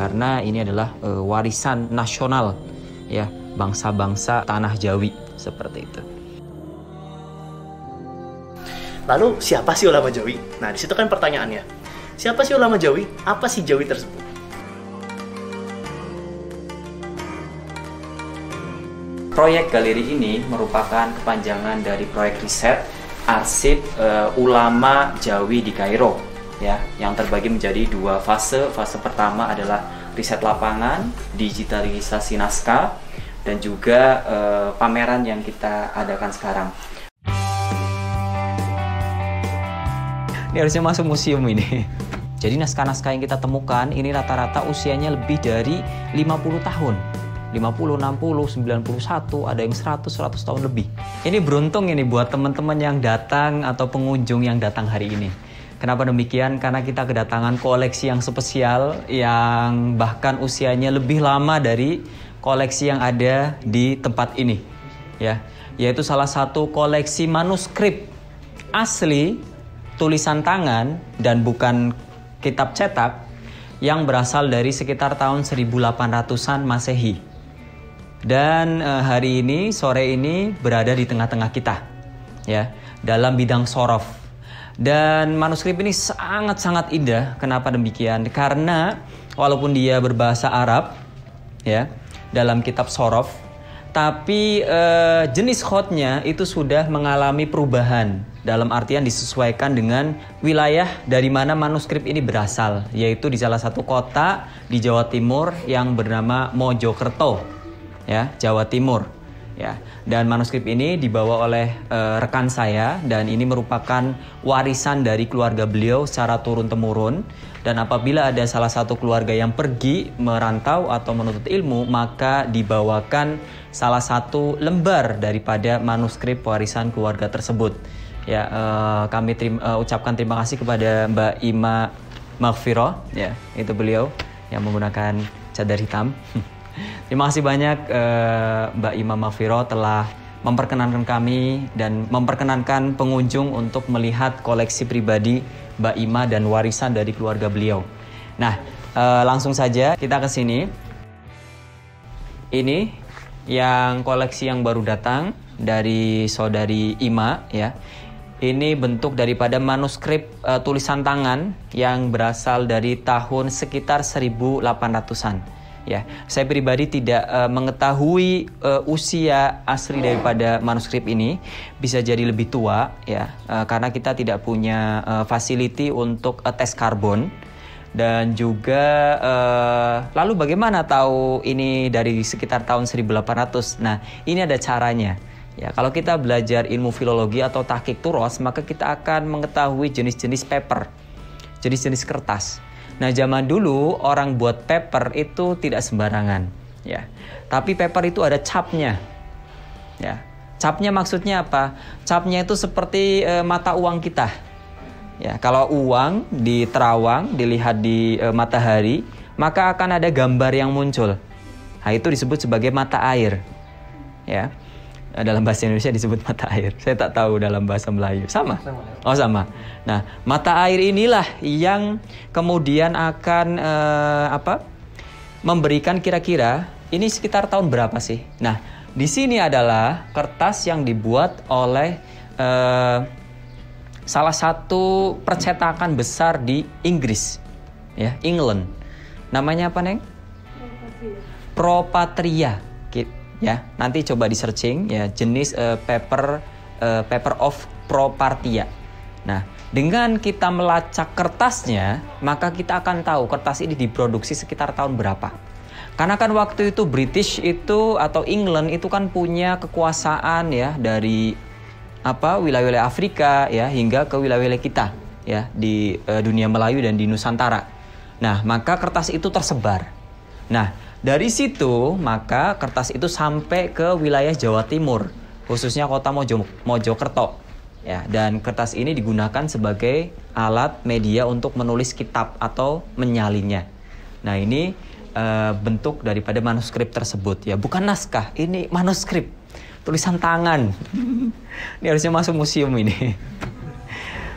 karena ini adalah e, warisan nasional ya bangsa-bangsa tanah Jawi seperti itu. Lalu siapa sih ulama Jawi? Nah, di situ kan pertanyaannya. Siapa sih ulama Jawi? Apa sih Jawi tersebut? proyek galeri ini merupakan kepanjangan dari proyek riset arsip uh, ulama Jawi di Kairo ya yang terbagi menjadi dua fase fase pertama adalah riset lapangan digitalisasi naskah dan juga uh, pameran yang kita adakan sekarang ini harusnya masuk museum ini jadi naskah-naskah yang kita temukan ini rata-rata usianya lebih dari 50 tahun 50, 60, 91, ada yang 100, 100 tahun lebih. Ini beruntung ini buat teman-teman yang datang atau pengunjung yang datang hari ini. Kenapa demikian? Karena kita kedatangan koleksi yang spesial yang bahkan usianya lebih lama dari koleksi yang ada di tempat ini. Ya, yaitu salah satu koleksi manuskrip asli tulisan tangan dan bukan kitab cetak yang berasal dari sekitar tahun 1800-an Masehi. Dan uh, hari ini sore ini berada di tengah-tengah kita ya dalam bidang sorof. Dan manuskrip ini sangat-sangat indah. Kenapa demikian? Karena walaupun dia berbahasa Arab ya dalam kitab sorof, tapi uh, jenis khotnya itu sudah mengalami perubahan dalam artian disesuaikan dengan wilayah dari mana manuskrip ini berasal yaitu di salah satu kota di Jawa Timur yang bernama Mojokerto ya Jawa Timur ya dan manuskrip ini dibawa oleh uh, rekan saya dan ini merupakan warisan dari keluarga beliau secara turun temurun dan apabila ada salah satu keluarga yang pergi merantau atau menuntut ilmu maka dibawakan salah satu lembar daripada manuskrip warisan keluarga tersebut ya uh, kami terima, uh, eh, ucapkan terima kasih kepada Mbak Ima Magfiro ya itu beliau yang menggunakan cadar hitam Terima kasih banyak uh, Mbak Imam Mafiro telah memperkenankan kami dan memperkenankan pengunjung untuk melihat koleksi pribadi Mbak Ima dan warisan dari keluarga beliau. Nah, uh, langsung saja kita ke sini. Ini yang koleksi yang baru datang dari saudari Ima ya. Ini bentuk daripada manuskrip uh, tulisan tangan yang berasal dari tahun sekitar 1800-an ya saya pribadi tidak uh, mengetahui uh, usia asli daripada manuskrip ini bisa jadi lebih tua ya uh, karena kita tidak punya uh, facility untuk uh, tes karbon dan juga uh, lalu bagaimana tahu ini dari sekitar tahun 1800 nah ini ada caranya Ya, kalau kita belajar ilmu filologi atau tahqiq turos, maka kita akan mengetahui jenis-jenis paper, jenis-jenis kertas. Nah, zaman dulu orang buat paper itu tidak sembarangan, ya. Tapi paper itu ada capnya. Ya. Capnya maksudnya apa? Capnya itu seperti e, mata uang kita. Ya, kalau uang diterawang dilihat di e, matahari, maka akan ada gambar yang muncul. Nah, itu disebut sebagai mata air. Ya. Eh, dalam bahasa Indonesia disebut mata air. Saya tak tahu dalam bahasa Melayu. Sama? Oh, sama. Nah, mata air inilah yang kemudian akan uh, apa? memberikan kira-kira ini sekitar tahun berapa sih? Nah, di sini adalah kertas yang dibuat oleh uh, salah satu percetakan besar di Inggris, ya, England. Namanya apa, Neng? Propatria ya nanti coba di searching ya jenis uh, paper uh, paper of propartia nah dengan kita melacak kertasnya maka kita akan tahu kertas ini diproduksi sekitar tahun berapa karena kan waktu itu British itu atau England itu kan punya kekuasaan ya dari apa wilayah-wilayah Afrika ya hingga ke wilayah-wilayah kita ya di uh, dunia Melayu dan di Nusantara. Nah, maka kertas itu tersebar. Nah, dari situ, maka kertas itu sampai ke wilayah Jawa Timur, khususnya kota Mojo, Mojokerto. Ya, dan kertas ini digunakan sebagai alat media untuk menulis kitab atau menyalinya. Nah, ini e, bentuk daripada manuskrip tersebut ya, bukan naskah, ini manuskrip. Tulisan tangan. ini harusnya masuk museum ini.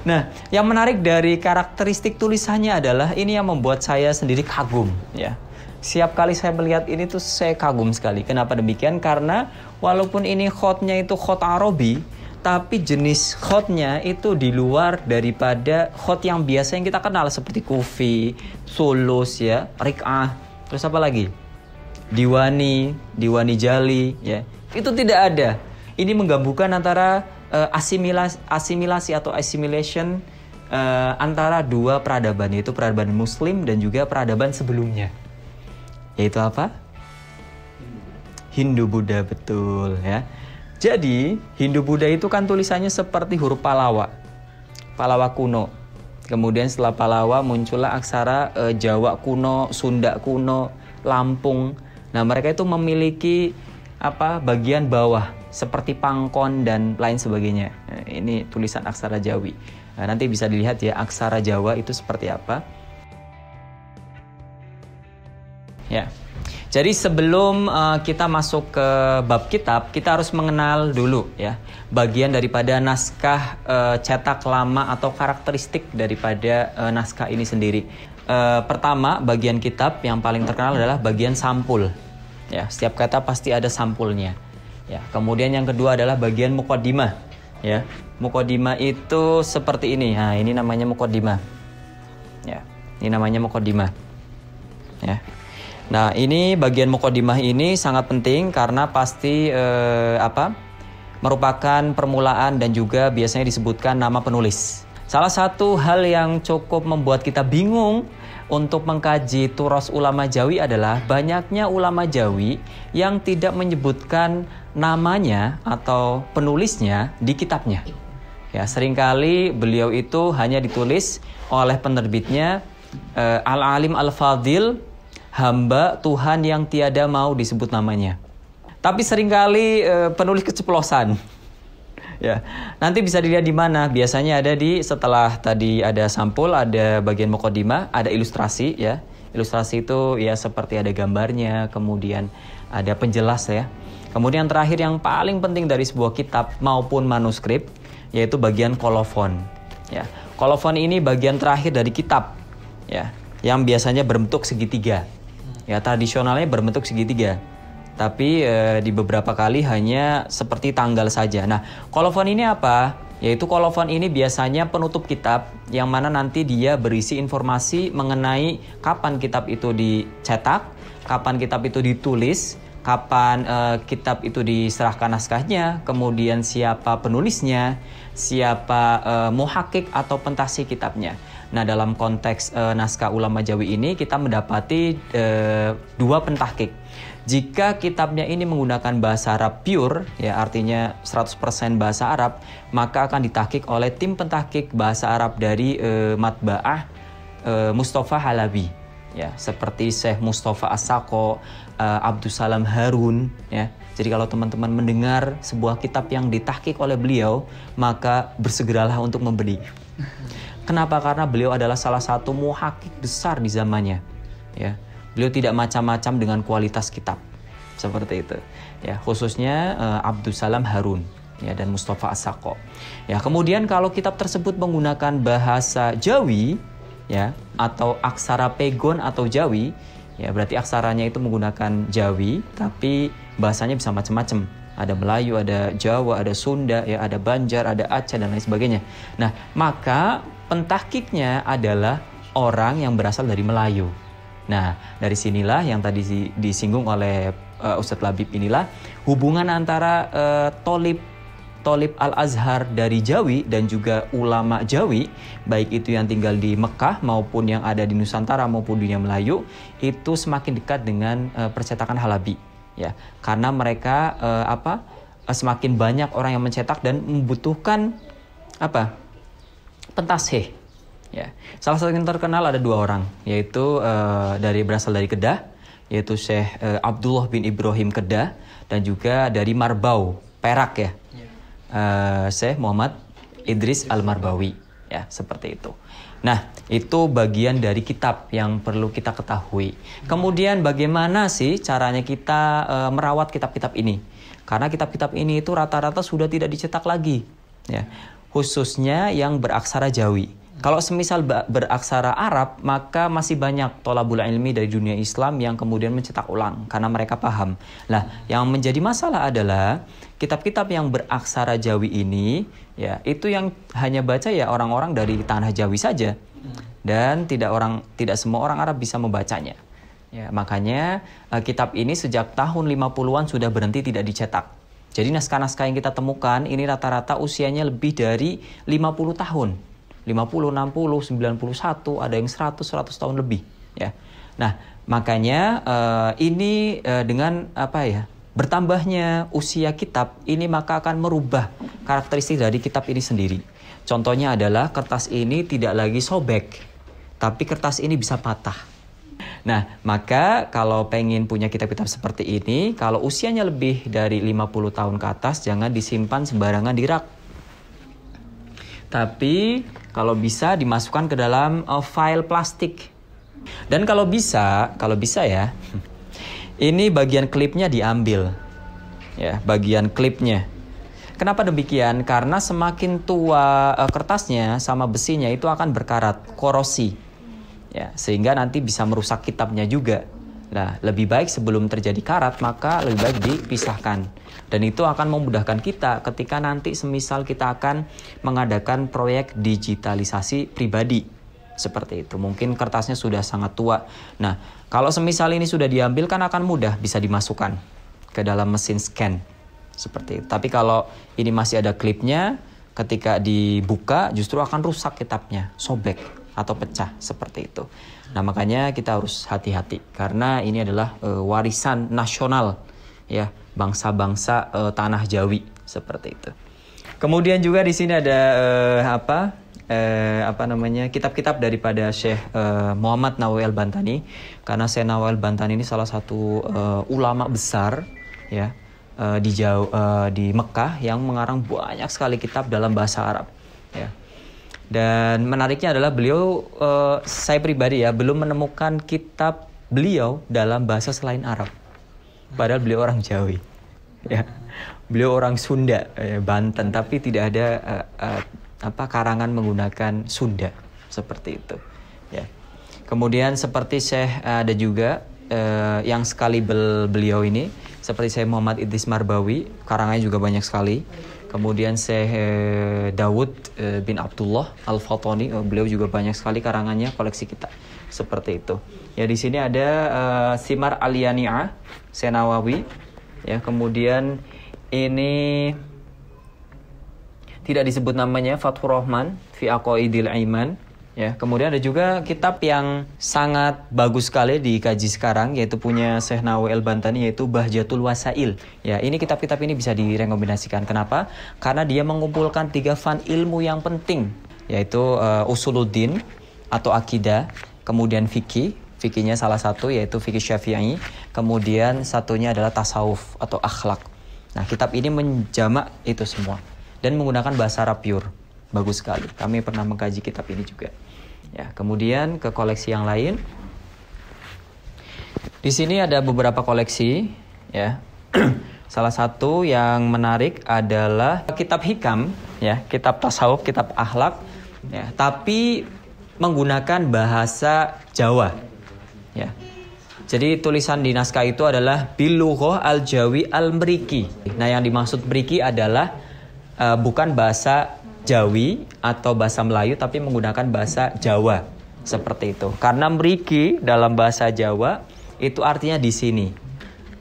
Nah, yang menarik dari karakteristik tulisannya adalah ini yang membuat saya sendiri kagum ya. Siap kali saya melihat ini tuh saya kagum sekali. Kenapa demikian? Karena walaupun ini khotnya itu khot Arabi, tapi jenis khotnya itu di luar daripada khot yang biasa yang kita kenal seperti kufi, sulus ya, rik'ah, terus apa lagi? Diwani, diwani jali ya. Itu tidak ada. Ini menggabungkan antara uh, eh, asimilasi, asimilasi atau assimilation uh, antara dua peradaban yaitu peradaban muslim dan juga peradaban sebelumnya yaitu apa? Hindu Buddha betul ya. Jadi Hindu Buddha itu kan tulisannya seperti huruf Palawa, Palawa kuno. Kemudian setelah Palawa muncullah aksara e, Jawa kuno, Sunda kuno, Lampung. Nah mereka itu memiliki apa bagian bawah seperti pangkon dan lain sebagainya. Nah, ini tulisan aksara Jawi. Nah, nanti bisa dilihat ya aksara Jawa itu seperti apa. Ya. Jadi sebelum uh, kita masuk ke bab kitab, kita harus mengenal dulu ya bagian daripada naskah uh, cetak lama atau karakteristik daripada uh, naskah ini sendiri. Uh, pertama, bagian kitab yang paling terkenal adalah bagian sampul. Ya, setiap kata pasti ada sampulnya. Ya, kemudian yang kedua adalah bagian mukodima Ya, mukodima itu seperti ini. Nah, ini namanya mukodima Ya, ini namanya mukodima Ya, Nah, ini bagian mukodimah ini sangat penting karena pasti eh, apa? merupakan permulaan dan juga biasanya disebutkan nama penulis. Salah satu hal yang cukup membuat kita bingung untuk mengkaji turos ulama Jawi adalah banyaknya ulama Jawi yang tidak menyebutkan namanya atau penulisnya di kitabnya. Ya, seringkali beliau itu hanya ditulis oleh penerbitnya eh, Al-Alim Al-Fadil hamba Tuhan yang tiada mau disebut namanya. Tapi seringkali e, penulis keceplosan. ya, nanti bisa dilihat di mana. Biasanya ada di setelah tadi ada sampul, ada bagian mukodima, ada ilustrasi ya. Ilustrasi itu ya seperti ada gambarnya, kemudian ada penjelas ya. Kemudian terakhir yang paling penting dari sebuah kitab maupun manuskrip yaitu bagian kolofon. Ya, kolofon ini bagian terakhir dari kitab ya, yang biasanya berbentuk segitiga. Ya tradisionalnya berbentuk segitiga, tapi e, di beberapa kali hanya seperti tanggal saja. Nah, kolofon ini apa? Yaitu kolofon ini biasanya penutup kitab yang mana nanti dia berisi informasi mengenai kapan kitab itu dicetak, kapan kitab itu ditulis, kapan e, kitab itu diserahkan naskahnya, kemudian siapa penulisnya, siapa e, eh, muhakik atau pentasi kitabnya. Nah dalam konteks e, naskah ulama Jawi ini kita mendapati e, dua pentahkik. Jika kitabnya ini menggunakan bahasa Arab pure, ya artinya 100% bahasa Arab, maka akan ditahkik oleh tim pentahkik bahasa Arab dari e, Matba'ah e, Mustafa Halabi. Ya, seperti Syekh Mustafa Asako, e, Abdussalam Harun, ya. Jadi kalau teman-teman mendengar sebuah kitab yang ditahkik oleh beliau, maka bersegeralah untuk membeli. Kenapa? Karena beliau adalah salah satu muhakik besar di zamannya. Ya, beliau tidak macam-macam dengan kualitas kitab seperti itu. Ya, khususnya uh, eh, Abdul Salam Harun ya dan Mustafa Asako. Ya, kemudian kalau kitab tersebut menggunakan bahasa Jawi ya atau aksara Pegon atau Jawi, ya berarti aksaranya itu menggunakan Jawi tapi bahasanya bisa macam-macam ada Melayu, ada Jawa, ada Sunda, ya, ada Banjar, ada Aceh dan lain sebagainya. Nah, maka Pentakiknya adalah orang yang berasal dari Melayu. Nah, dari sinilah yang tadi disinggung oleh uh, Ustadz Labib inilah hubungan antara uh, tolib Tolib Al-Azhar dari Jawi dan juga ulama Jawi, baik itu yang tinggal di Mekah maupun yang ada di Nusantara maupun dunia Melayu, itu semakin dekat dengan uh, percetakan Halabi. Ya, karena mereka uh, apa? semakin banyak orang yang mencetak dan membutuhkan apa? heh, Ya. Salah satu yang terkenal ada dua orang, yaitu uh, dari berasal dari Kedah, yaitu Syekh uh, Abdullah bin Ibrahim Kedah dan juga dari Marbau, Perak ya. Uh, Syekh Muhammad Idris Al-Marbawi ya, seperti itu. Nah, itu bagian dari kitab yang perlu kita ketahui. Kemudian bagaimana sih caranya kita e, merawat kitab-kitab ini? Karena kitab-kitab ini itu rata-rata sudah tidak dicetak lagi. Ya khususnya yang beraksara Jawi. Kalau semisal beraksara Arab, maka masih banyak tolabul ilmi dari dunia Islam yang kemudian mencetak ulang karena mereka paham. Nah, yang menjadi masalah adalah kitab-kitab yang beraksara Jawi ini, ya itu yang hanya baca ya orang-orang dari tanah Jawi saja, dan tidak orang tidak semua orang Arab bisa membacanya. Ya, makanya eh, kitab ini sejak tahun 50-an sudah berhenti tidak dicetak jadi naskah-naskah yang kita temukan ini rata-rata usianya lebih dari 50 tahun. 50, 60, 91, ada yang 100, 100 tahun lebih ya. Nah, makanya uh, ini uh, dengan apa ya? Bertambahnya usia kitab ini maka akan merubah karakteristik dari kitab ini sendiri. Contohnya adalah kertas ini tidak lagi sobek, tapi kertas ini bisa patah Nah, maka kalau pengen punya kitab-kitab seperti ini, kalau usianya lebih dari 50 tahun ke atas jangan disimpan sembarangan di rak. Tapi kalau bisa dimasukkan ke dalam uh, file plastik. Dan kalau bisa, kalau bisa ya, ini bagian klipnya diambil. Ya, bagian klipnya. Kenapa demikian? Karena semakin tua uh, kertasnya sama besinya itu akan berkarat, korosi ya sehingga nanti bisa merusak kitabnya juga Nah, lebih baik sebelum terjadi karat, maka lebih baik dipisahkan. Dan itu akan memudahkan kita ketika nanti semisal kita akan mengadakan proyek digitalisasi pribadi. Seperti itu, mungkin kertasnya sudah sangat tua. Nah, kalau semisal ini sudah diambil kan akan mudah bisa dimasukkan ke dalam mesin scan. Seperti itu. Tapi kalau ini masih ada klipnya, ketika dibuka justru akan rusak kitabnya, sobek atau pecah seperti itu. Nah, makanya kita harus hati-hati karena ini adalah e, warisan nasional ya, bangsa-bangsa e, tanah Jawi seperti itu. Kemudian juga di sini ada e, apa? apa namanya kitab-kitab daripada Syekh Muhammad Nawawi Al Bantani karena Syekh Nawawi Al Bantani ini salah satu ulama besar ya di jauh di Mekah yang mengarang banyak sekali kitab dalam bahasa Arab ya dan menariknya adalah beliau, uh, saya pribadi ya, belum menemukan kitab beliau dalam bahasa selain Arab. Padahal beliau orang Jawi. Ya. Beliau orang Sunda, eh, Banten, tapi tidak ada uh, uh, apa karangan menggunakan Sunda seperti itu. Ya. Kemudian seperti saya ada juga uh, yang sekali bel beliau ini, seperti saya Muhammad Idris Marbawi, karangannya juga banyak sekali Kemudian Syekh eh, Dawud eh, bin Abdullah al fatoni eh, beliau juga banyak sekali karangannya koleksi kita. Seperti itu. Ya di sini ada uh, Simar Aliania Senawawi. Ya, kemudian ini tidak disebut namanya Fathur Rahman fi Aqaidil Iman Ya, kemudian ada juga kitab yang sangat bagus sekali dikaji sekarang yaitu punya Syekh Nawawi Al-Bantani yaitu Bahjatul Wasail. Ya, ini kitab-kitab ini bisa direkomendasikan. Kenapa? Karena dia mengumpulkan tiga fan ilmu yang penting yaitu uh, usuluddin atau akidah, kemudian fikih fikihnya salah satu yaitu fikih syafi'i, kemudian satunya adalah tasawuf atau akhlak. Nah, kitab ini menjamak itu semua dan menggunakan bahasa Arab pure. Bagus sekali. Kami pernah mengkaji kitab ini juga. Ya, kemudian ke koleksi yang lain. Di sini ada beberapa koleksi, ya. Salah satu yang menarik adalah kitab hikam, ya, kitab tasawuf, kitab akhlak, ya, tapi menggunakan bahasa Jawa, ya. Jadi tulisan di naskah itu adalah biluhoh al jawi al meriki. Nah yang dimaksud meriki adalah uh, bukan bahasa Jawi atau bahasa Melayu tapi menggunakan bahasa Jawa seperti itu. Karena meriki dalam bahasa Jawa itu artinya di sini.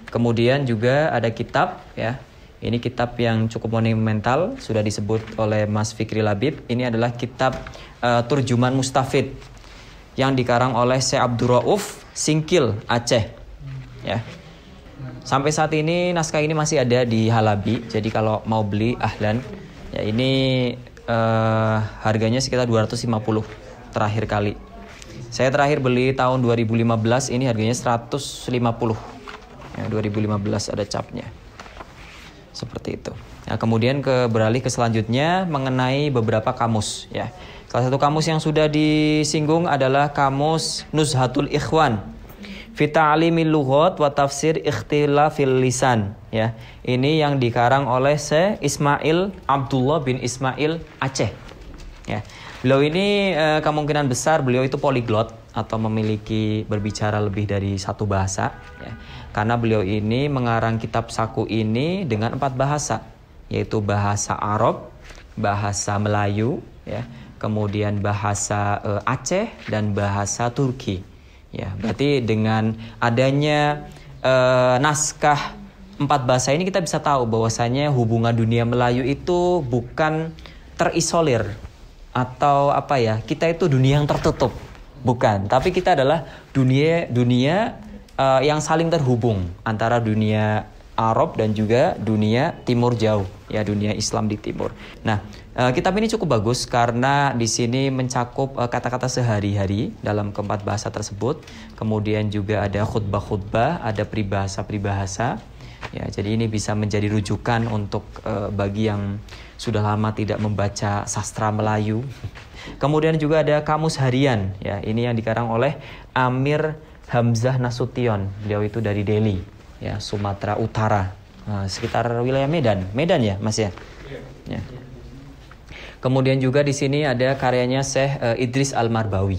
Kemudian juga ada kitab ya. Ini kitab yang cukup monumental sudah disebut oleh Mas Fikri Labib. Ini adalah kitab uh, Turjuman Mustafid yang dikarang oleh Syekh Abdul Rauf Singkil Aceh. Ya. Sampai saat ini naskah ini masih ada di Halabi. Jadi kalau mau beli ahlan ya ini uh, harganya sekitar 250 terakhir kali. Saya terakhir beli tahun 2015 ini harganya 150. Ya, 2015 ada capnya. Seperti itu. Nah, kemudian ke beralih ke selanjutnya mengenai beberapa kamus ya. Salah satu kamus yang sudah disinggung adalah kamus Nuzhatul Ikhwan fita'limil lughat wa tafsir ikhtilafil lisan ya ini yang dikarang oleh se Ismail Abdullah bin Ismail Aceh ya beliau ini eh, kemungkinan besar beliau itu poliglot atau memiliki berbicara lebih dari satu bahasa ya. karena beliau ini mengarang kitab saku ini dengan empat bahasa yaitu bahasa Arab bahasa Melayu ya kemudian bahasa uh, Aceh dan bahasa Turki Ya, berarti dengan adanya uh, naskah empat bahasa ini kita bisa tahu bahwasanya hubungan dunia Melayu itu bukan terisolir atau apa ya kita itu dunia yang tertutup bukan tapi kita adalah dunia dunia uh, yang saling terhubung antara dunia Arab dan juga dunia Timur Jauh ya dunia Islam di Timur nah Uh, kitab ini cukup bagus karena di sini mencakup eh, kata-kata sehari-hari dalam keempat bahasa tersebut. Kemudian juga ada khutbah-khutbah, ada peribahasa-peribahasa. Ya, jadi ini bisa menjadi rujukan untuk uh, bagi yang sudah lama tidak membaca sastra Melayu. Kemudian juga ada kamus harian, ya ini yang dikarang oleh Amir Hamzah Nasution. Beliau itu dari Delhi, ya Sumatera Utara, uh, sekitar wilayah Medan. Medan ya, Mas ya. Iya. ya. Kemudian juga di sini ada karyanya Syekh uh, eh, Idris Al-Marbawi.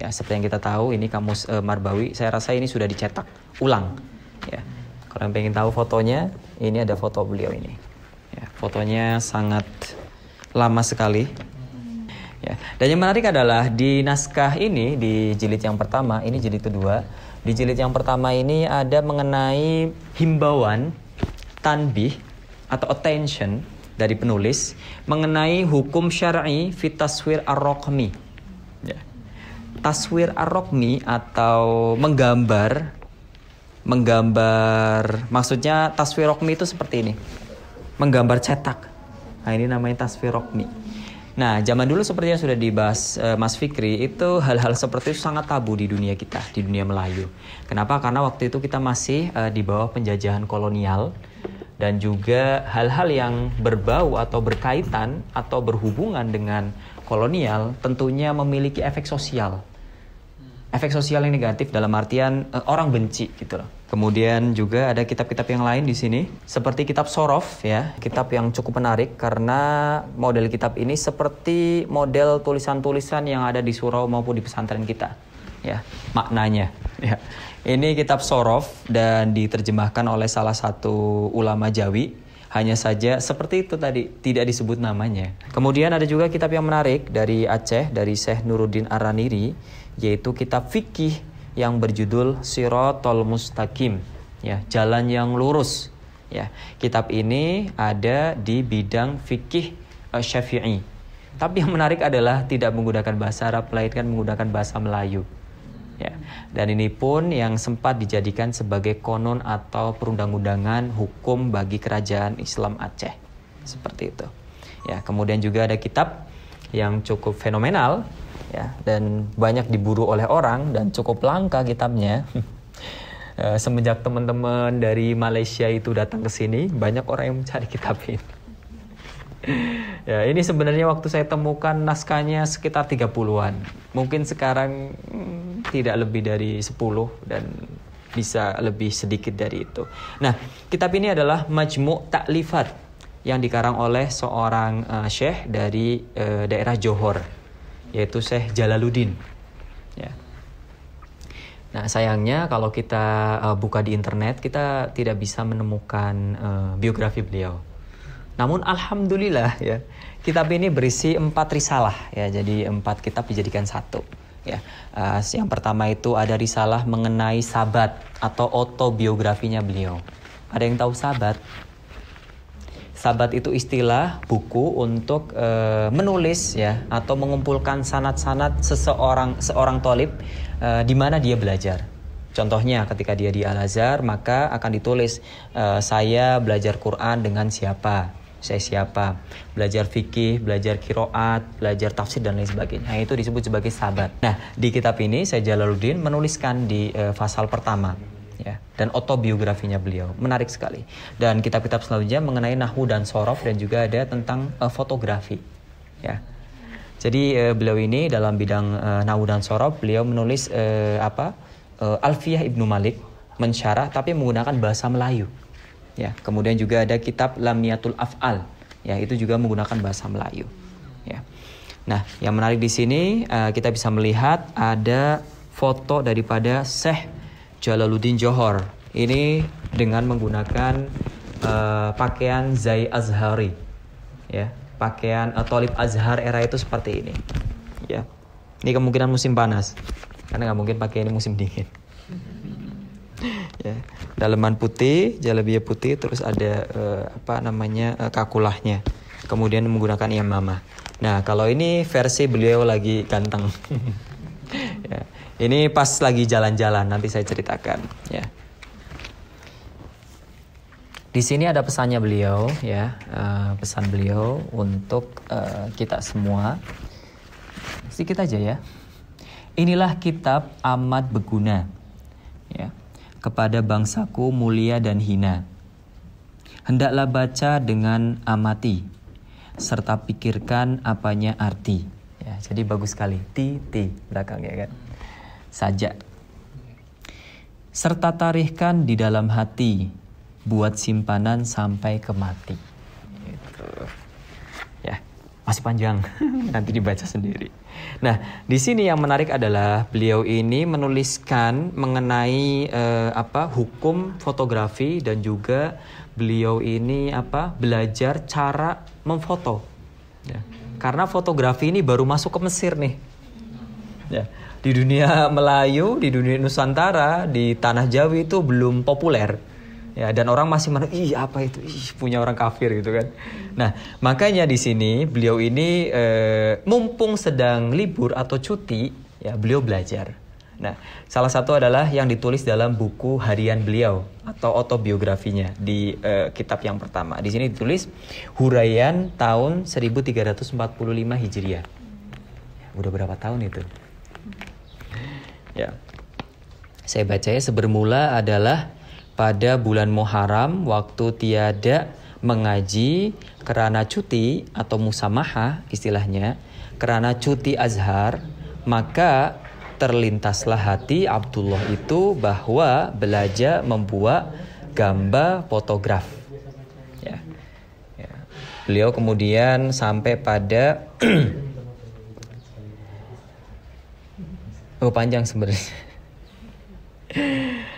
Ya, seperti yang kita tahu ini kamus uh, Marbawi, saya rasa ini sudah dicetak ulang. Ya. Kalau yang pengen tahu fotonya, ini ada foto beliau ini. Ya, fotonya sangat lama sekali. Ya. Dan yang menarik adalah di naskah ini di jilid yang pertama, ini jilid kedua. Di jilid yang pertama ini ada mengenai himbauan tanbih atau attention dari penulis mengenai hukum syar'i fit taswir ar-raqmi. Ya. Taswir ar atau menggambar menggambar maksudnya taswir rokmi itu seperti ini menggambar cetak nah ini namanya taswir rokmi nah zaman dulu sepertinya sudah dibahas e, Mas Fikri itu hal-hal seperti itu sangat tabu di dunia kita di dunia Melayu kenapa karena waktu itu kita masih e, di bawah penjajahan kolonial dan juga hal-hal yang berbau atau berkaitan atau berhubungan dengan kolonial tentunya memiliki efek sosial. Efek sosial yang negatif dalam artian eh, orang benci gitu loh. Kemudian juga ada kitab-kitab yang lain di sini seperti kitab Sorof ya, kitab yang cukup menarik karena model kitab ini seperti model tulisan-tulisan yang ada di surau maupun di pesantren kita ya, maknanya ya ini kitab Sorof dan diterjemahkan oleh salah satu ulama Jawi hanya saja seperti itu tadi tidak disebut namanya. Kemudian ada juga kitab yang menarik dari Aceh dari Syekh Nuruddin Araniri yaitu kitab fikih yang berjudul Sirotol Mustaqim ya jalan yang lurus ya kitab ini ada di bidang fikih eh, Syafi'i tapi yang menarik adalah tidak menggunakan bahasa Arab melainkan menggunakan bahasa Melayu Ya. Dan ini pun yang sempat dijadikan sebagai konon atau perundang-undangan hukum bagi kerajaan Islam Aceh. Seperti itu. Ya, kemudian juga ada kitab yang cukup fenomenal ya dan banyak diburu oleh orang dan cukup langka kitabnya. Eh, semenjak teman-teman dari Malaysia itu datang ke sini, banyak orang yang mencari kitab ini. ya, ini sebenarnya waktu saya temukan naskahnya sekitar 30-an. Mungkin sekarang hmm, tidak lebih dari 10 dan bisa lebih sedikit dari itu. Nah, kitab ini adalah Majmu' Taklifat yang dikarang oleh seorang uh, syekh dari uh, daerah Johor yaitu Syekh Jalaluddin. Ya. Nah, sayangnya kalau kita uh, buka di internet kita tidak bisa menemukan uh, biografi beliau. Namun alhamdulillah ya, kitab ini berisi empat risalah ya, jadi empat kitab dijadikan satu. Ya, uh, yang pertama itu ada risalah mengenai sabat atau autobiografinya beliau. Ada yang tahu sabat? Sabat itu istilah buku untuk e, menulis ya atau mengumpulkan sanat-sanat seseorang seorang tolib e, di mana dia belajar. Contohnya ketika dia di Al Azhar maka akan ditulis e, saya belajar Quran dengan siapa saya siapa, belajar fikih, belajar kiroat, belajar tafsir dan lain sebagainya. Nah, itu disebut sebagai sahabat. Nah, di kitab ini saya Jalaluddin menuliskan di e, eh, pasal pertama ya dan autobiografinya beliau menarik sekali dan kitab-kitab selanjutnya mengenai nahwu dan sorof dan juga ada tentang e, fotografi ya jadi e, beliau ini dalam bidang e, nahwu dan sorof beliau menulis e, apa e, Alfiyah ibnu Malik mensyarah tapi menggunakan bahasa Melayu ya kemudian juga ada kitab Lamiatul Af'al ya itu juga menggunakan bahasa Melayu ya nah yang menarik di sini uh, kita bisa melihat ada foto daripada Syekh Jalaluddin Johor ini dengan menggunakan uh, pakaian Zai Azhari ya pakaian uh, eh, Tolib Azhar era itu seperti ini ya ini kemungkinan musim panas karena nggak mungkin pakai ini musim dingin ya daleman putih, jalebia putih, terus ada uh, apa namanya uh, kakulahnya. Kemudian menggunakan mama Nah, kalau ini versi beliau lagi ganteng. ya. Ini pas lagi jalan-jalan, nanti saya ceritakan ya. Di sini ada pesannya beliau ya, uh, pesan beliau untuk uh, kita semua. Sedikit aja ya. Inilah kitab amat berguna. Ya kepada bangsaku mulia dan hina. Hendaklah baca dengan amati, serta pikirkan apanya arti. Ya, jadi bagus sekali, titi ti, belakangnya kan. Saja. Serta tarihkan di dalam hati, buat simpanan sampai ke mati. Gitu masih panjang nanti dibaca sendiri. Nah, di sini yang menarik adalah beliau ini menuliskan mengenai eh, apa hukum fotografi dan juga beliau ini apa belajar cara memfoto. Ya. Karena fotografi ini baru masuk ke Mesir nih. Ya. Di dunia Melayu, di dunia Nusantara, di tanah Jawi itu belum populer ya dan orang masih mana ih apa itu ih punya orang kafir gitu kan nah makanya di sini beliau ini e, mumpung sedang libur atau cuti ya beliau belajar nah salah satu adalah yang ditulis dalam buku harian beliau atau autobiografinya di e, kitab yang pertama di sini ditulis huraian tahun 1345 hijriah ya, udah berapa tahun itu ya saya bacanya sebermula adalah pada bulan Muharram waktu tiada mengaji kerana cuti atau musamaha istilahnya kerana cuti azhar maka terlintaslah hati Abdullah itu bahwa belajar membuat gambar fotograf ya. ya. beliau kemudian sampai pada oh panjang sebenarnya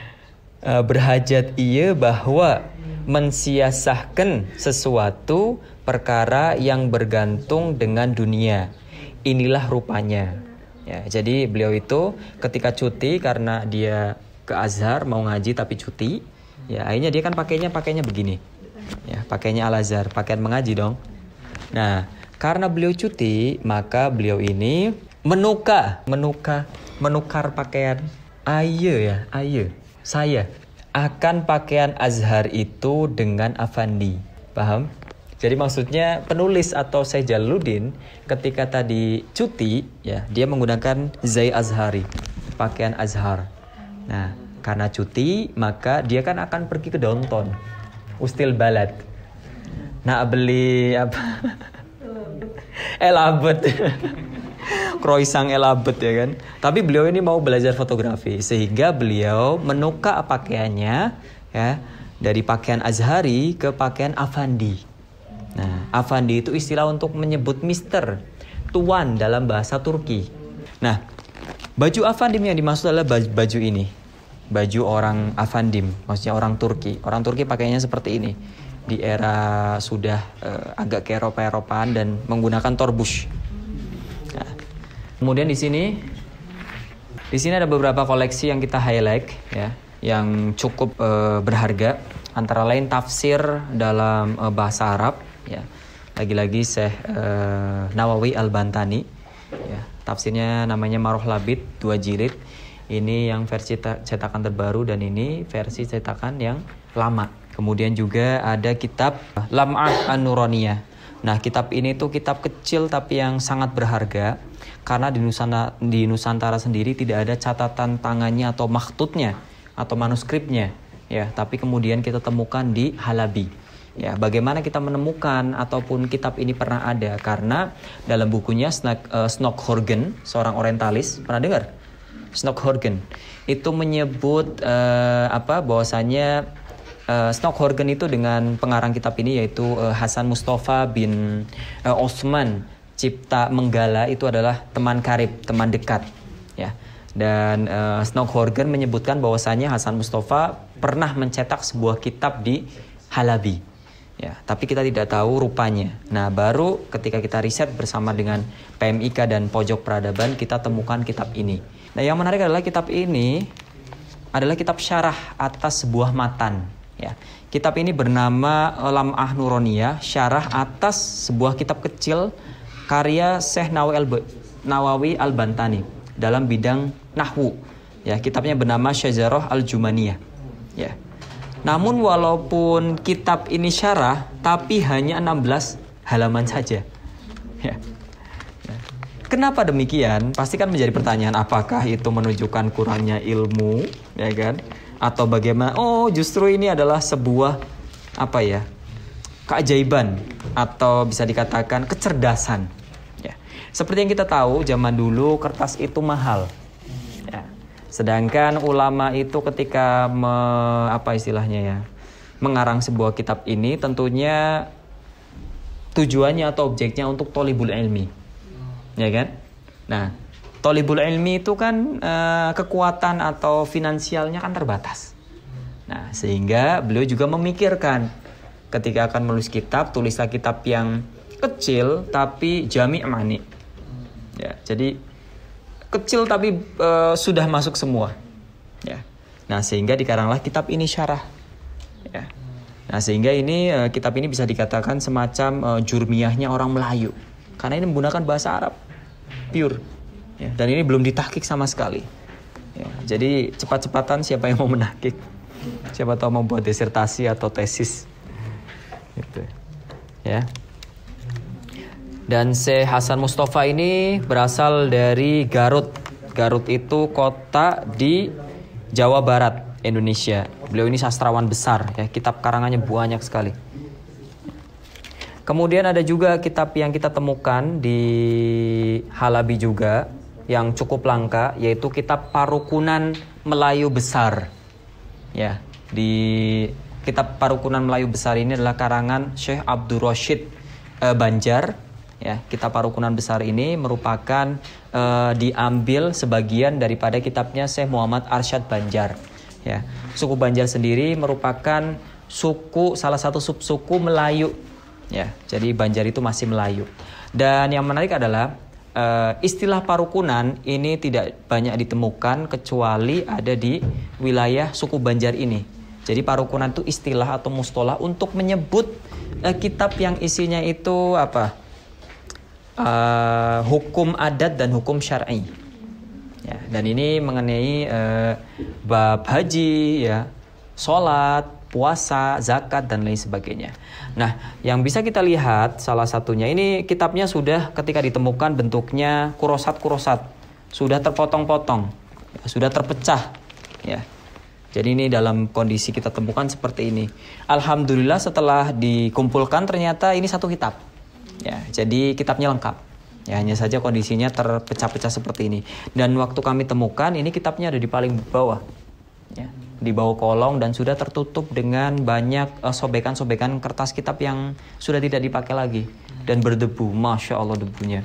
Eh, berhajat iya bahwa mensiasahkan sesuatu perkara yang bergantung dengan dunia. Inilah rupanya. Ya, jadi beliau itu ketika cuti karena dia ke Azhar mau ngaji tapi cuti, ya akhirnya dia kan pakainya pakainya begini. Ya, pakainya Al Azhar, pakaian mengaji dong. Nah, karena beliau cuti, maka beliau ini menuka, menuka, menukar pakaian. ayo ya, ayo saya akan pakaian Azhar itu dengan Avandi. Paham? Jadi maksudnya penulis atau Syekh Jaludin ketika tadi cuti ya dia menggunakan Zai Azhari, pakaian Azhar. Nah, karena cuti maka dia kan akan pergi ke downtown. Ustil balad. Nah, beli apa? Elabut. Eh, sang elabet ya kan. Tapi beliau ini mau belajar fotografi sehingga beliau menuka pakaiannya ya dari pakaian Azhari ke pakaian Avandi. Nah, Avandi itu istilah untuk menyebut mister, tuan dalam bahasa Turki. Nah, baju Avandim yang dimaksud adalah baju, baju ini. Baju orang Avandim, maksudnya orang Turki. Orang Turki pakainya seperti ini di era sudah uh, agak ke Eropa-Eropaan dan menggunakan torbush Kemudian di sini di sini ada beberapa koleksi yang kita highlight ya, yang cukup e, berharga antara lain tafsir dalam e, bahasa Arab ya. Lagi-lagi Syekh e, Nawawi Al-Bantani ya. Tafsirnya namanya Maroh Labid dua jilid. Ini yang versi cetakan terbaru dan ini versi cetakan yang lama. Kemudian juga ada kitab Lam'ah An-Nuraniyah. Nah, kitab ini tuh kitab kecil tapi yang sangat berharga karena di Nusantara, di Nusantara sendiri tidak ada catatan tangannya atau maktutnya atau manuskripnya ya tapi kemudian kita temukan di Halabi ya bagaimana kita menemukan ataupun kitab ini pernah ada karena dalam bukunya eh, Horgan seorang orientalis pernah dengar Horgan itu menyebut uh, apa bahwasanya uh, itu dengan pengarang kitab ini yaitu uh, Hasan Mustafa bin uh, Osman cipta menggala itu adalah teman karib, teman dekat, ya. Dan uh, eh, Snoghorgen menyebutkan bahwasanya Hasan Mustafa pernah mencetak sebuah kitab di Halabi, ya. Tapi kita tidak tahu rupanya. Nah, baru ketika kita riset bersama dengan PMIK dan Pojok Peradaban kita temukan kitab ini. Nah, yang menarik adalah kitab ini adalah kitab syarah atas sebuah matan, ya. Kitab ini bernama Lam'ah Nuroniyah, syarah atas sebuah kitab kecil karya Syekh Nawawi Al-Bantani dalam bidang nahwu. Ya, kitabnya bernama Syajarah Al-Jumaniyah. Ya. Namun walaupun kitab ini syarah tapi hanya 16 halaman saja. Ya. Kenapa demikian? Pasti kan menjadi pertanyaan apakah itu menunjukkan kurangnya ilmu, ya kan? Atau bagaimana? Oh, justru ini adalah sebuah apa ya? keajaiban atau bisa dikatakan kecerdasan seperti yang kita tahu, zaman dulu kertas itu mahal. Ya. Sedangkan ulama itu ketika me, apa istilahnya ya, mengarang sebuah kitab ini tentunya tujuannya atau objeknya untuk tolibul ilmi. Ya kan? Nah, tolibul ilmi itu kan e, kekuatan atau finansialnya kan terbatas. Nah, sehingga beliau juga memikirkan ketika akan menulis kitab, tulislah kitab yang kecil tapi jami' mani Ya, jadi kecil tapi e, sudah masuk semua. Ya. Nah, sehingga dikaranglah kitab ini syarah. Ya. Nah, sehingga ini e, kitab ini bisa dikatakan semacam e, eh, jurmiahnya orang Melayu. Karena ini menggunakan bahasa Arab pure. Ya, dan ini belum ditakik sama sekali. Ya, jadi cepat-cepatan siapa yang mau menakik, siapa tahu mau buat disertasi atau tesis, gitu, ya. Dan Syekh Hasan Mustafa ini berasal dari Garut. Garut itu kota di Jawa Barat, Indonesia. Beliau ini sastrawan besar ya, kitab karangannya banyak sekali. Kemudian ada juga kitab yang kita temukan di Halabi juga yang cukup langka yaitu kitab Parukunan Melayu Besar. Ya, di kitab Parukunan Melayu Besar ini adalah karangan Syekh Abdul Rashid eh, Banjar ya kitab Parukunan Besar ini merupakan uh, diambil sebagian daripada kitabnya Syekh Muhammad Arsyad Banjar ya suku Banjar sendiri merupakan suku salah satu sub suku Melayu ya jadi Banjar itu masih Melayu dan yang menarik adalah uh, istilah parukunan ini tidak banyak ditemukan kecuali ada di wilayah suku Banjar ini jadi parukunan itu istilah atau mustola untuk menyebut eh, kitab yang isinya itu apa uh, hukum adat dan hukum syar'i. Ya, dan ini mengenai uh, bab haji, ya, sholat, puasa, zakat dan lain sebagainya. Nah, yang bisa kita lihat salah satunya ini kitabnya sudah ketika ditemukan bentuknya kurosat-kurosat, sudah terpotong-potong, ya, sudah terpecah, ya. Jadi ini dalam kondisi kita temukan seperti ini. Alhamdulillah setelah dikumpulkan ternyata ini satu kitab Ya, jadi kitabnya lengkap. Ya, hanya saja kondisinya terpecah-pecah seperti ini. Dan waktu kami temukan, ini kitabnya ada di paling bawah. Ya, di bawah kolong dan sudah tertutup dengan banyak eh, sobekan-sobekan uh, kertas kitab yang sudah tidak dipakai lagi. Dan berdebu, Masya Allah debunya.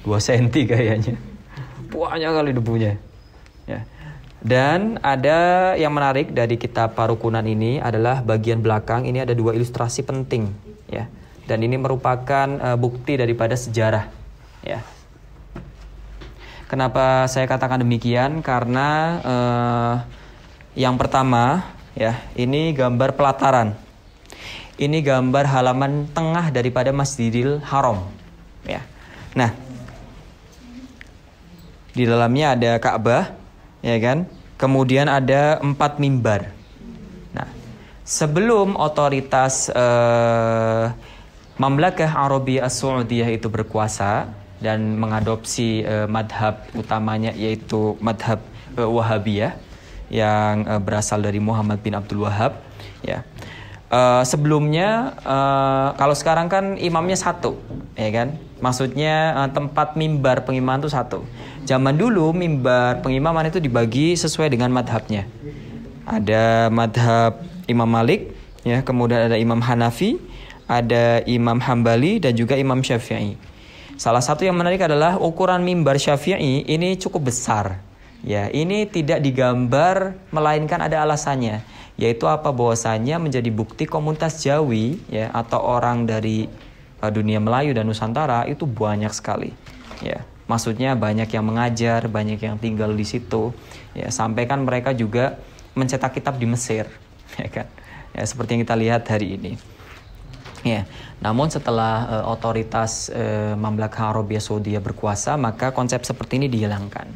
dua senti kayaknya. Banyak kali debunya. Ya. Dan ada yang menarik dari kitab Parukunan ini adalah bagian belakang ini ada dua ilustrasi penting. Ya dan ini merupakan eh, bukti daripada sejarah ya Kenapa saya katakan demikian? Karena uh, yang pertama, ya, ini gambar pelataran. Ini gambar halaman tengah daripada Masjidil Haram, ya. Nah, di dalamnya ada Ka'bah, ya kan? Kemudian ada empat mimbar. Nah, sebelum otoritas uh, Mamlakah Arabiyah Saudiyah itu berkuasa dan mengadopsi uh, madhab utamanya yaitu madhab uh, Wahabiyah yang uh, berasal dari Muhammad bin Abdul Wahab ya. Uh, sebelumnya uh, kalau sekarang kan imamnya satu ya kan maksudnya uh, tempat mimbar pengimaman itu satu zaman dulu mimbar pengimaman itu dibagi sesuai dengan madhabnya ada madhab Imam Malik ya kemudian ada Imam Hanafi ada Imam Hambali dan juga Imam Syafi'i. Salah satu yang menarik adalah ukuran mimbar Syafi'i ini cukup besar. Ya, ini tidak digambar melainkan ada alasannya, yaitu apa bahwasanya menjadi bukti komunitas Jawi ya atau orang dari e, dunia Melayu dan Nusantara itu banyak sekali. Ya, maksudnya banyak yang mengajar, banyak yang tinggal di situ. Ya, sampaikan mereka juga mencetak kitab di Mesir, ya kan? Ya, seperti yang kita lihat hari ini. Ya, namun setelah uh, otoritas uh, eh, Mamlakah Arabia Saudi berkuasa, maka konsep seperti ini dihilangkan.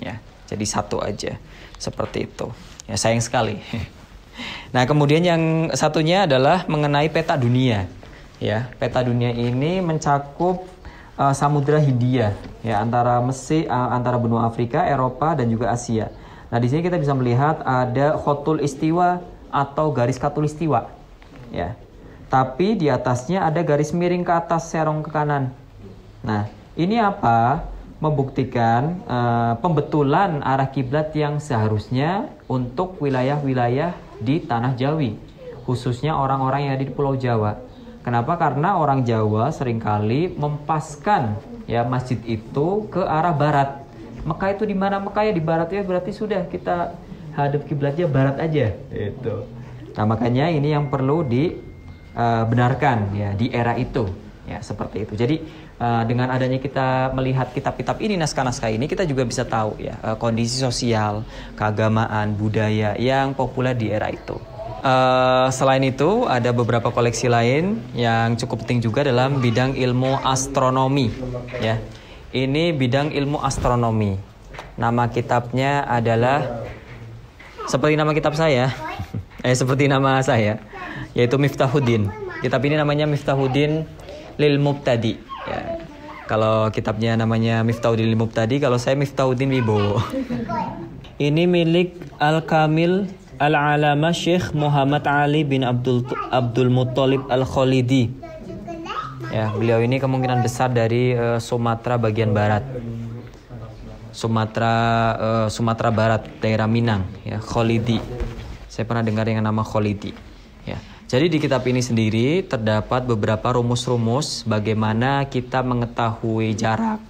Ya, jadi satu aja seperti itu. Ya, sayang sekali. nah, kemudian yang satunya adalah mengenai peta dunia. Ya, peta dunia ini mencakup uh, Samudra Hindia, ya antara Mesir, uh, antara benua Afrika, Eropa dan juga Asia. Nah, di sini kita bisa melihat ada khotul istiwa atau garis katulistiwa. Ya, tapi di atasnya ada garis miring ke atas serong ke kanan. Nah, ini apa? Membuktikan uh, pembetulan arah kiblat yang seharusnya untuk wilayah-wilayah di tanah Jawi, khususnya orang-orang yang ada di Pulau Jawa. Kenapa? Karena orang Jawa seringkali mempaskan ya masjid itu ke arah barat. Mekah itu di mana Mekah ya di barat ya berarti sudah kita hadap kiblatnya barat aja. Itu. Nah makanya ini yang perlu di uh, benarkan ya di era itu ya seperti itu. Jadi uh, dengan adanya kita melihat kitab-kitab ini naskah-naskah ini kita juga bisa tahu ya uh, kondisi sosial, keagamaan, budaya yang populer di era itu. Uh, selain itu ada beberapa koleksi lain yang cukup penting juga dalam bidang ilmu astronomi ya. Ini bidang ilmu astronomi. Nama kitabnya adalah seperti nama kitab saya. eh seperti nama saya yaitu Miftahuddin. Kitab ini namanya Miftahuddin Lil Mubtadi. Ya. Kalau kitabnya namanya Miftahuddin Lil Mubtadi, kalau saya Miftahuddin Wibowo. ini milik Al Kamil Al Alama Syekh Muhammad Ali bin Abdul Abdul Muttalib Al Khalidi. Ya, beliau ini kemungkinan besar dari uh, Sumatera bagian barat. Sumatera uh, Sumatera Barat, daerah Minang, ya, Kholidi. Saya pernah dengar dengan nama quality. Ya. Jadi di kitab ini sendiri terdapat beberapa rumus-rumus bagaimana kita mengetahui jarak,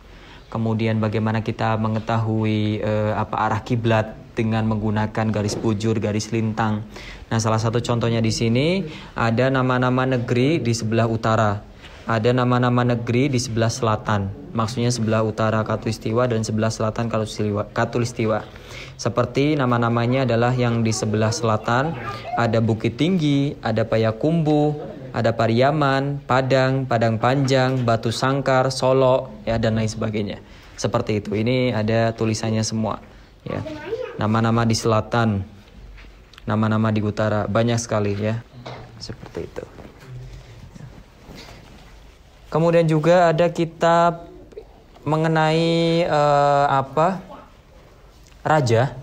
kemudian bagaimana kita mengetahui eh, apa arah kiblat dengan menggunakan garis bujur, garis lintang. Nah, salah satu contohnya di sini ada nama-nama negeri di sebelah utara ada nama-nama negeri di sebelah selatan, maksudnya sebelah utara Katulistiwa dan sebelah selatan Katulistiwa. Seperti nama-namanya adalah yang di sebelah selatan ada Bukit Tinggi, ada Payakumbu, ada Pariaman, Padang, Padang Panjang, Batu Sangkar, Solo, ya dan lain sebagainya. Seperti itu. Ini ada tulisannya semua, ya. Nama-nama di selatan, nama-nama di utara, banyak sekali ya. Seperti itu. Kemudian juga ada kitab mengenai uh, apa? Raja,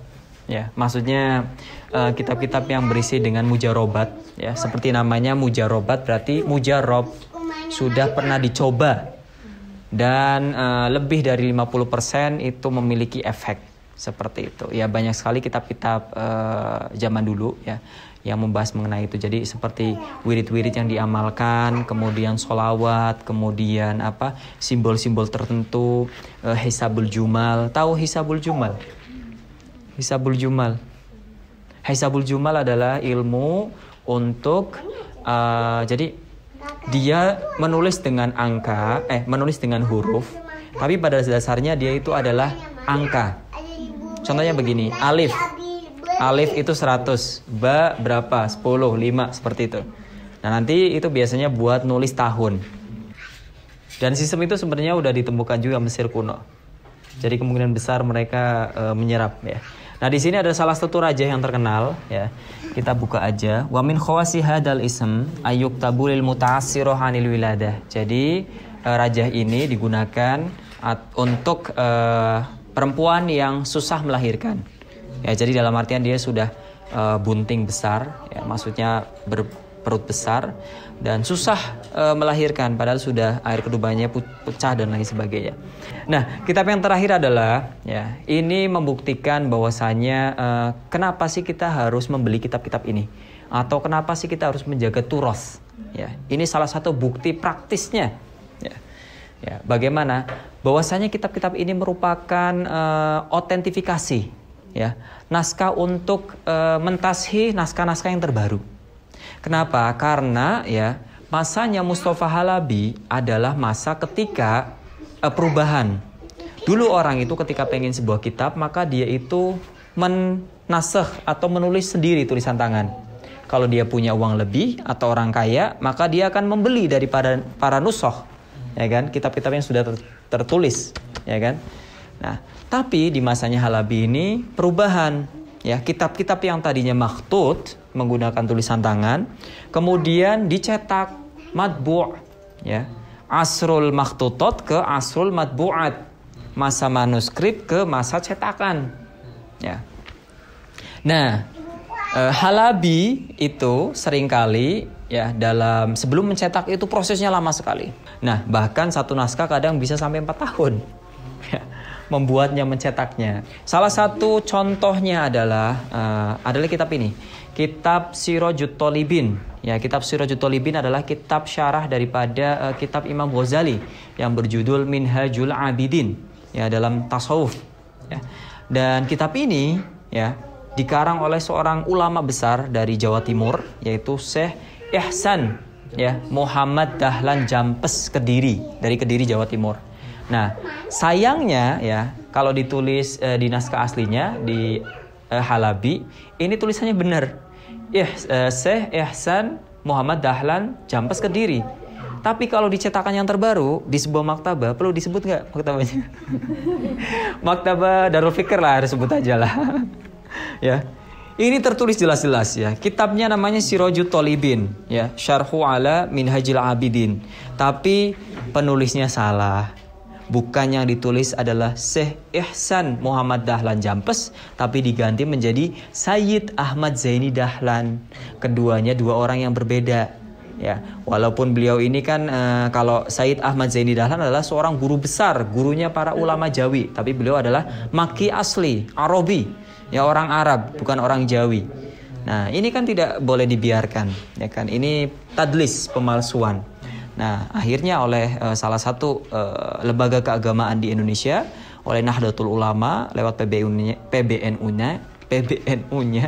ya. Maksudnya eh, kitab-kitab uh, yang berisi dengan mujarobat, ya. Seperti namanya mujarobat berarti mujarob sudah pernah dicoba dan uh, lebih dari 50% itu memiliki efek seperti itu. Ya banyak sekali kitab-kitab uh, zaman dulu ya yang membahas mengenai itu. Jadi seperti wirid-wirid yang diamalkan, kemudian sholawat kemudian apa simbol-simbol tertentu, uh, hisabul jumal. Tahu hisabul jumal? Hisabul jumal. Hisabul jumal adalah ilmu untuk uh, jadi dia menulis dengan angka, eh menulis dengan huruf, tapi pada dasarnya dia itu adalah angka. Contohnya begini, alif Alif itu 100, ba berapa? 10, 5 seperti itu. Nah, nanti itu biasanya buat nulis tahun. Dan sistem itu sebenarnya udah ditemukan juga Mesir kuno. Jadi kemungkinan besar mereka e, menyerap ya. Nah, di sini ada salah satu raja yang terkenal ya. Kita buka aja. Wamin min khawasi hadal ism ayuk tabulil mutasi wiladah. Jadi eh, raja ini digunakan untuk e, perempuan yang susah melahirkan. Ya, jadi dalam artian dia sudah uh, bunting besar, ya, maksudnya perut besar dan susah e, melahirkan padahal sudah air kedubannya pecah dan lain sebagainya. Nah, kitab yang terakhir adalah ya, ini membuktikan bahwasanya e, eh, kenapa sih kita harus membeli kitab-kitab ini atau kenapa sih kita harus menjaga turos? Ya, ini salah satu bukti praktisnya. Ya. Ya, bagaimana? Bahwasanya kitab-kitab ini merupakan e, otentifikasi ya naskah untuk e, mentashi naskah-naskah yang terbaru. Kenapa? Karena ya masanya Mustafa Halabi adalah masa ketika e, perubahan. Dulu orang itu ketika pengen sebuah kitab maka dia itu menaseh atau menulis sendiri tulisan tangan. Kalau dia punya uang lebih atau orang kaya, maka dia akan membeli dari para, para nusoh, ya kan? Kitab-kitab yang sudah tertulis, ya kan? Nah, tapi di masanya Halabi ini perubahan. Ya, kitab-kitab yang tadinya maktut menggunakan tulisan tangan, kemudian dicetak matbu' ya. Asrul maktutot ke asrul matbu'at. Masa manuskrip ke masa cetakan. Ya. Nah, eh, Halabi itu seringkali ya dalam sebelum mencetak itu prosesnya lama sekali. Nah bahkan satu naskah kadang bisa sampai empat tahun. Ya membuatnya, mencetaknya. Salah satu contohnya adalah uh, adalah kitab ini, kitab Sirojutolibin. Ya, kitab Sirojutolibin adalah kitab syarah daripada uh, kitab Imam Ghazali yang berjudul Minhajul Abidin. Ya, dalam tasawuf. Ya. Dan kitab ini ya dikarang oleh seorang ulama besar dari Jawa Timur yaitu Syekh Ihsan ya Muhammad Dahlan Jampes Kediri dari Kediri Jawa Timur. Nah, sayangnya ya, kalau ditulis e, di naskah eh, aslinya di e, Halabi, ini tulisannya benar. Ya, e, Syekh Ihsan Muhammad Dahlan Jampas Kediri. Tapi kalau dicetakan yang terbaru di sebuah maktabah perlu disebut nggak maktabahnya? maktabah Darul Fikir lah harus sebut aja lah. ya. Ini tertulis jelas-jelas ya. Kitabnya namanya siroju Tolibin ya, Syarhu ala Minhajil Abidin. Tapi penulisnya salah bukan yang ditulis adalah Syekh Ihsan Muhammad Dahlan Jampes, tapi diganti menjadi Sayyid Ahmad Zaini Dahlan. Keduanya dua orang yang berbeda. Ya, walaupun beliau ini kan e, kalau Said Ahmad Zaini Dahlan adalah seorang guru besar, gurunya para ulama Jawi, tapi beliau adalah maki asli, Arabi, ya orang Arab, bukan orang Jawi. Nah, ini kan tidak boleh dibiarkan, ya kan? Ini tadlis pemalsuan. Nah, akhirnya oleh uh, salah satu uh, lembaga keagamaan di Indonesia, oleh Nahdlatul Ulama lewat PBNU-nya, PBNU-nya, PBNU-nya,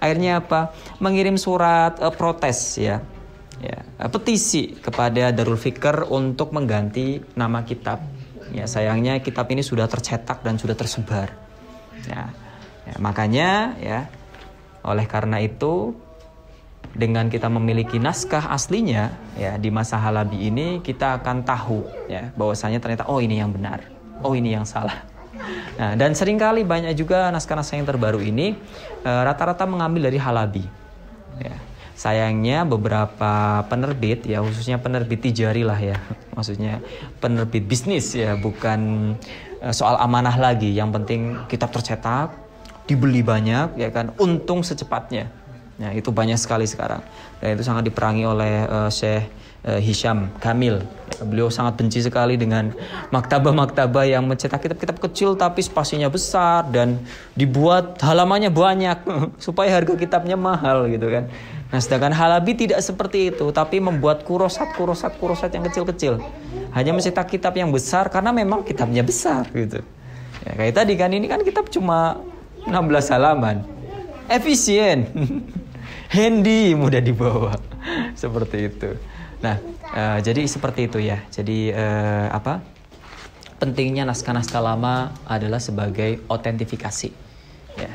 akhirnya apa? Mengirim surat uh, protes ya, ya, petisi kepada Darul Fikr untuk mengganti nama kitab. Ya, sayangnya kitab ini sudah tercetak dan sudah tersebar. Ya, ya makanya ya, oleh karena itu dengan kita memiliki naskah aslinya ya di masa Halabi ini kita akan tahu ya bahwasanya ternyata oh ini yang benar, oh ini yang salah. Nah, dan seringkali banyak juga naskah-naskah yang terbaru ini eh, rata-rata uh, mengambil dari Halabi. Ya. Sayangnya beberapa penerbit ya khususnya penerbit tijari lah ya, maksudnya penerbit bisnis ya bukan eh, soal amanah lagi. Yang penting kitab tercetak, dibeli banyak ya kan, untung secepatnya Ya, itu banyak sekali sekarang dan itu sangat diperangi oleh uh, Syekh uh, Hisham Kamil. Beliau sangat benci sekali dengan maktabah-maktabah yang mencetak kitab-kitab kecil tapi spasinya besar dan dibuat halamannya banyak supaya harga kitabnya mahal gitu kan. Nah, sedangkan Halabi tidak seperti itu, tapi membuat kurosat, kurosat, kurosat yang kecil-kecil. Hanya mencetak kitab yang besar karena memang kitabnya besar gitu. Ya, kayak tadi kan ini kan kitab cuma 16 halaman. Efisien. handy mudah dibawa seperti itu nah uh, jadi seperti itu ya jadi uh, apa pentingnya naskah-naskah lama adalah sebagai otentifikasi ya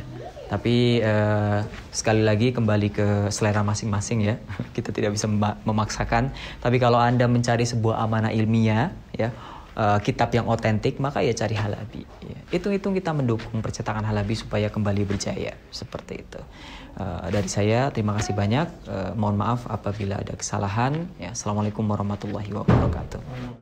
tapi uh, sekali lagi kembali ke selera masing-masing ya kita tidak bisa memaksakan tapi kalau anda mencari sebuah amanah ilmiah ya Uh, kitab yang otentik maka ya cari halabi ya. hitung-hitung ya. kita mendukung percetakan halabi supaya kembali berjaya seperti itu Eh, dari saya terima kasih banyak. Uh, mohon maaf apabila ada kesalahan. Ya, Assalamualaikum warahmatullahi wabarakatuh.